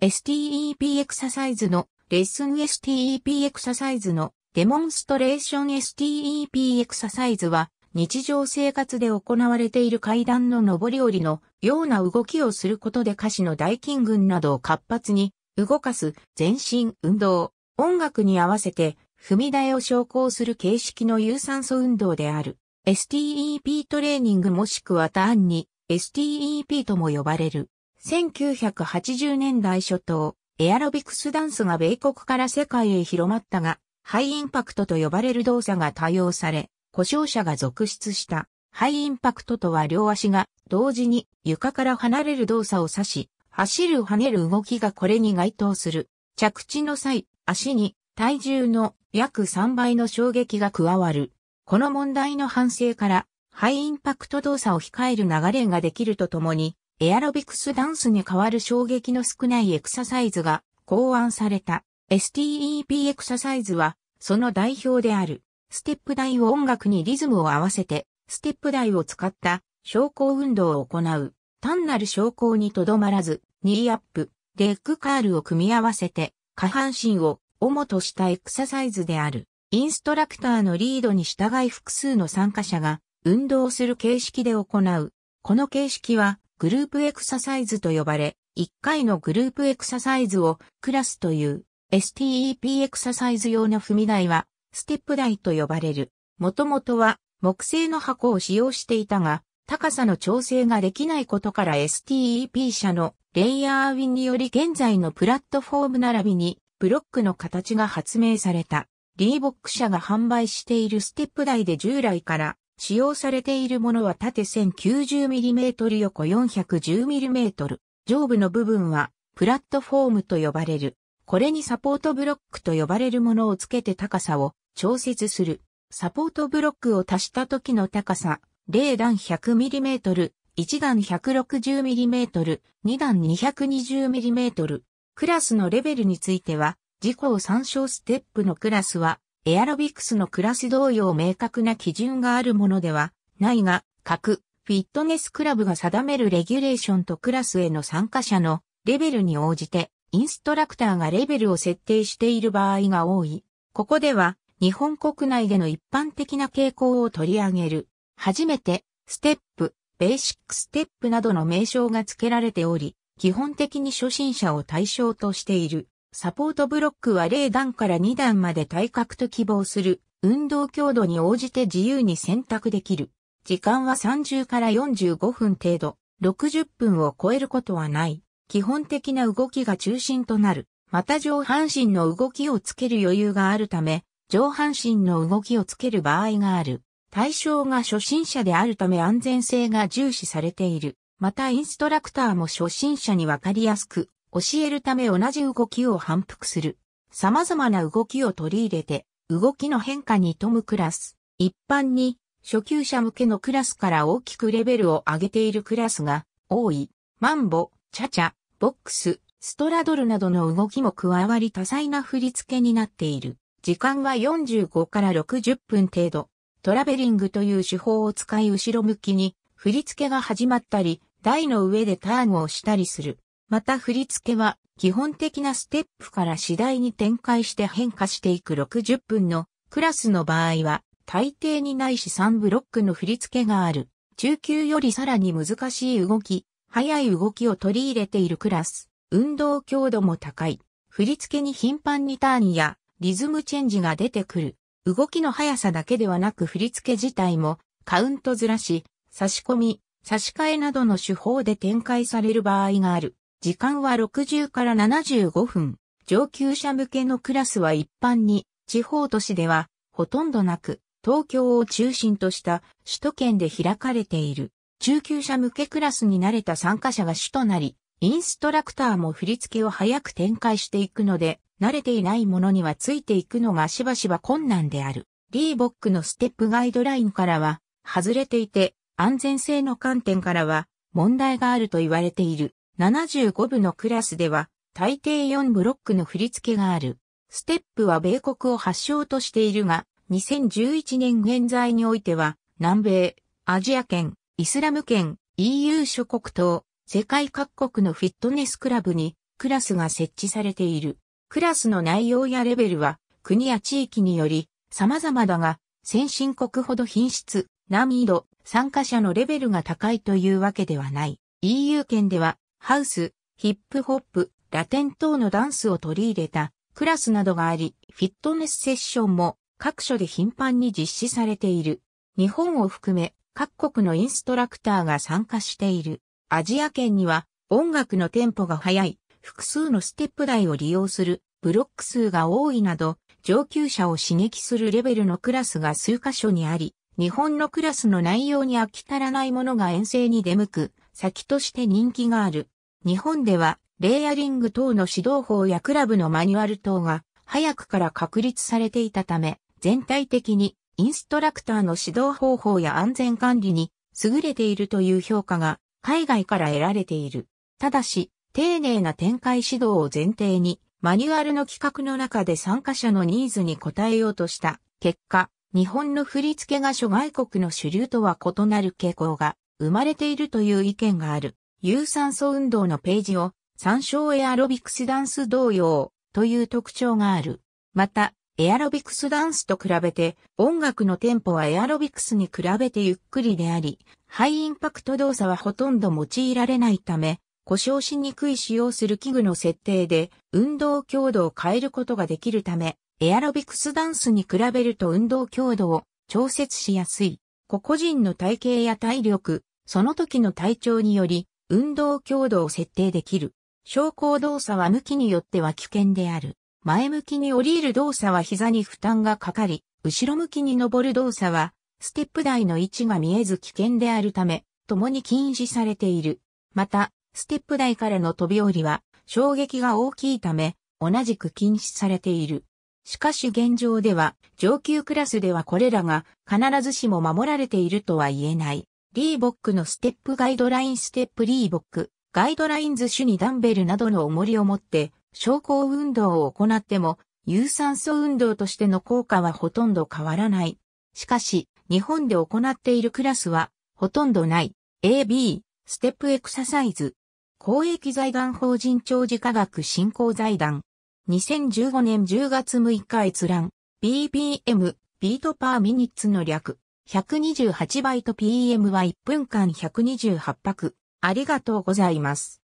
STEP エクササイズのレッスン STEP エクササイズのデモンストレーション STEP エクササイズは日常生活で行われている階段の上り下りのような動きをすることで歌詞の大筋群などを活発に動かす全身運動、音楽に合わせて踏み台を昇降する形式の有酸素運動である STEP トレーニングもしくは単に STEP とも呼ばれる。1980年代初頭、エアロビクスダンスが米国から世界へ広まったが、ハイインパクトと呼ばれる動作が多用され、故障者が続出した。ハイインパクトとは両足が同時に床から離れる動作を指し、走る跳ねる動きがこれに該当する。着地の際、足に体重の約3倍の衝撃が加わる。この問題の反省から、ハイインパクト動作を控える流れができるとともに、エアロビクスダンスに代わる衝撃の少ないエクササイズが考案された STEP エクササイズはその代表であるステップ台を音楽にリズムを合わせてステップ台を使った昇降運動を行う単なる昇降にとどまらずニーアップ、レッグカールを組み合わせて下半身を主としたエクササイズである。インストラクターのリードに従い複数の参加者が運動する形式で行う。この形式はグループエクササイズと呼ばれ、1回のグループエクササイズをクラスという STEP エクササイズ用の踏み台はステップ台と呼ばれる。もともとは木製の箱を使用していたが、高さの調整ができないことから STEP 社のレイヤーウィンにより現在のプラットフォーム並びにブロックの形が発明された。リーボック社が販売しているステップ台で従来から使用されているものは縦 1090mm 横 410mm。上部の部分はプラットフォームと呼ばれる。これにサポートブロックと呼ばれるものをつけて高さを調節する。サポートブロックを足した時の高さ、0段 100mm、1段 160mm、2段 220mm。クラスのレベルについては、事項参照ステップのクラスはエアロビクスのクラス同様明確な基準があるものではないが、各フィットネスクラブが定めるレギュレーションとクラスへの参加者のレベルに応じて、インストラクターがレベルを設定している場合が多い。ここでは、日本国内での一般的な傾向を取り上げる。初めて、ステップ、ベーシックステップなどの名称が付けられており、基本的に初心者を対象としている。サポートブロックは0段から2段まで体格と希望する運動強度に応じて自由に選択できる。時間は30から45分程度、60分を超えることはない。基本的な動きが中心となる。また上半身の動きをつける余裕があるため、上半身の動きをつける場合がある。対象が初心者であるため安全性が重視されている。またインストラクターも初心者にわかりやすく教えるため同じ動きを反復する。様々な動きを取り入れて、動きの変化に富むクラス。一般に、初級者向けのクラスから大きくレベルを上げているクラスが多い。マンボ、チャチャ、ボックス、ストラドルなどの動きも加わり多彩な振り付けになっている。時間は45から60分程度。トラベリングという手法を使い後ろ向きに振り付けが始まったり、台の上でターンをしたりする。また振り付けは基本的なステップから次第に展開して変化していく60分のクラスの場合は大抵にないし3ブロックの振り付けがある。中級よりさらに難しい動き、速い動きを取り入れているクラス。運動強度も高い。振り付けに頻繁にターンやリズムチェンジが出てくる。動きの速さだけではなく振り付け自体もカウントずらし、差し込み、差し替えなどの手法で展開される場合がある。時間は60から75分。上級者向けのクラスは一般に、地方都市ではほとんどなく、東京を中心とした首都圏で開かれている。中級者向けクラスに慣れた参加者が主となり、インストラクターも振り付けを早く展開していくので、慣れていないものにはついていくのがしばしば困難である。リーボックのステップガイドラインからは、外れていて、安全性の観点からは、問題があると言われている。75部のクラスでは、大抵4ブロックの振り付けがある。ステップは米国を発祥としているが、2011年現在においては、南米、アジア圏、イスラム圏、EU 諸国等、世界各国のフィットネスクラブに、クラスが設置されている。クラスの内容やレベルは、国や地域により、様々だが、先進国ほど品質、難易度、参加者のレベルが高いというわけではない。EU 圏ではハウス、ヒップホップ、ラテン等のダンスを取り入れたクラスなどがあり、フィットネスセッションも各所で頻繁に実施されている。日本を含め各国のインストラクターが参加している。アジア圏には音楽のテンポが速い、複数のステップ台を利用する、ブロック数が多いなど、上級者を刺激するレベルのクラスが数箇所にあり、日本のクラスの内容に飽き足らないものが遠征に出向く先として人気がある。日本では、レイヤリング等の指導法やクラブのマニュアル等が、早くから確立されていたため、全体的にインストラクターの指導方法や安全管理に優れているという評価が海外から得られている。ただし、丁寧な展開指導を前提に、マニュアルの企画の中で参加者のニーズに応えようとした結果、日本の振り付けが諸外国の主流とは異なる傾向が生まれているという意見がある。有酸素運動のページを参照エアロビクスダンス同様という特徴がある。また、エアロビクスダンスと比べて音楽のテンポはエアロビクスに比べてゆっくりであり、ハイインパクト動作はほとんど用いられないため、故障しにくい使用する器具の設定で運動強度を変えることができるため、エアロビクスダンスに比べると運動強度を調節しやすい。個々人の体型や体力、その時の体調により、運動強度を設定できる。昇降動作は向きによっては危険である。前向きに降りる動作は膝に負担がかかり、後ろ向きに登る動作は、ステップ台の位置が見えず危険であるため、共に禁止されている。また、ステップ台からの飛び降りは、衝撃が大きいため、同じく禁止されている。しかし現状では、上級クラスではこれらが必ずしも守られているとは言えない。リーボックのステップガイドラインステップリーボック、ガイドラインズ主にダンベルなどの重りを持って、昇降運動を行っても、有酸素運動としての効果はほとんど変わらない。しかし、日本で行っているクラスは、ほとんどない。AB、ステップエクササイズ。公益財団法人長寿科学振興財団。2015年10月6日閲覧。BBM、ビートパーミニッツの略。128倍と PM は1分間128泊。ありがとうございます。